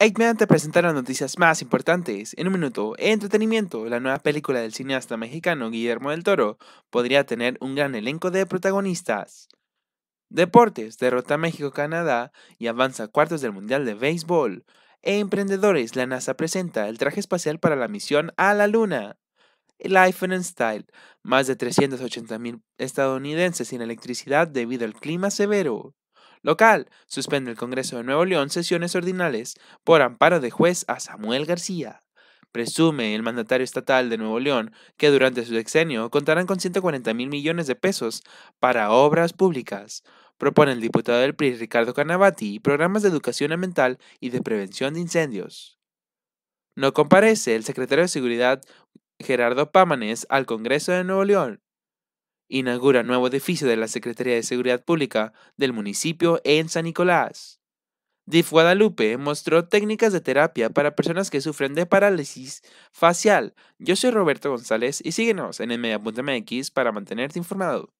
Eggman te presenta las noticias más importantes. En un minuto, entretenimiento, la nueva película del cineasta mexicano Guillermo del Toro podría tener un gran elenco de protagonistas. Deportes, derrota México-Canadá y avanza a cuartos del Mundial de Béisbol. E emprendedores, la NASA presenta el traje espacial para la misión a la Luna. Life and Style, más de 380.000 estadounidenses sin electricidad debido al clima severo. Local. Suspende el Congreso de Nuevo León sesiones ordinales por amparo de juez a Samuel García. Presume el mandatario estatal de Nuevo León que durante su sexenio contarán con 140 mil millones de pesos para obras públicas. Propone el diputado del PRI Ricardo y programas de educación ambiental y de prevención de incendios. No comparece el secretario de Seguridad Gerardo Pámanes al Congreso de Nuevo León inaugura nuevo edificio de la Secretaría de Seguridad Pública del municipio en San Nicolás. DIF Guadalupe mostró técnicas de terapia para personas que sufren de parálisis facial. Yo soy Roberto González y síguenos en media.mx para mantenerte informado.